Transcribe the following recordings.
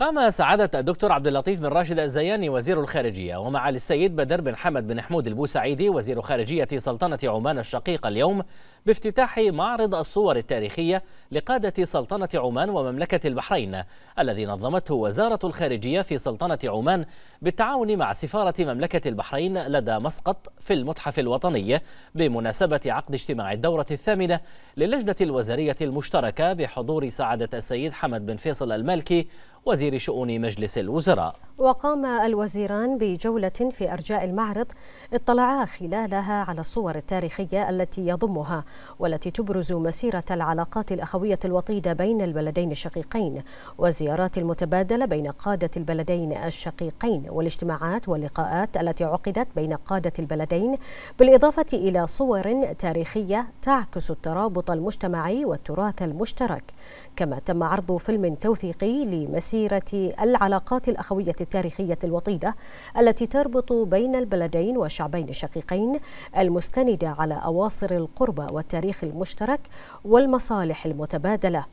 قام سعادة الدكتور عبد اللطيف بن راشد الزياني وزير الخارجية ومعالي السيد بدر بن حمد بن حمود البوسعيدي وزير خارجية سلطنة عمان الشقيقة اليوم بافتتاح معرض الصور التاريخية لقادة سلطنة عمان ومملكة البحرين الذي نظمته وزارة الخارجية في سلطنة عمان بالتعاون مع سفارة مملكة البحرين لدى مسقط في المتحف الوطني بمناسبة عقد اجتماع الدورة الثامنة للجنة الوزارية المشتركة بحضور سعادة السيد حمد بن فيصل المالكي وزير شؤون مجلس الوزراء وقام الوزيران بجولة في أرجاء المعرض اطلعا خلالها على الصور التاريخية التي يضمها والتي تبرز مسيرة العلاقات الأخوية الوطيدة بين البلدين الشقيقين والزيارات المتبادلة بين قادة البلدين الشقيقين والاجتماعات واللقاءات التي عقدت بين قادة البلدين بالإضافة إلى صور تاريخية تعكس الترابط المجتمعي والتراث المشترك كما تم عرض فيلم توثيقي لمسيرة العلاقات الأخوية التاريخية الوطيدة التي تربط بين البلدين والشعبين الشقيقين المستندة على أواصر القربة والتاريخ المشترك والمصالح المتبادلة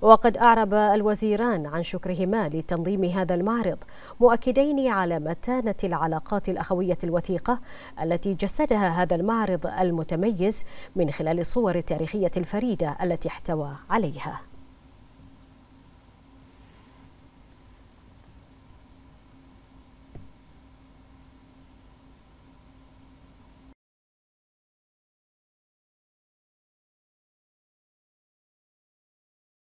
وقد أعرب الوزيران عن شكرهما لتنظيم هذا المعرض مؤكدين على متانة العلاقات الأخوية الوثيقة التي جسدها هذا المعرض المتميز من خلال الصور التاريخية الفريدة التي احتوى عليها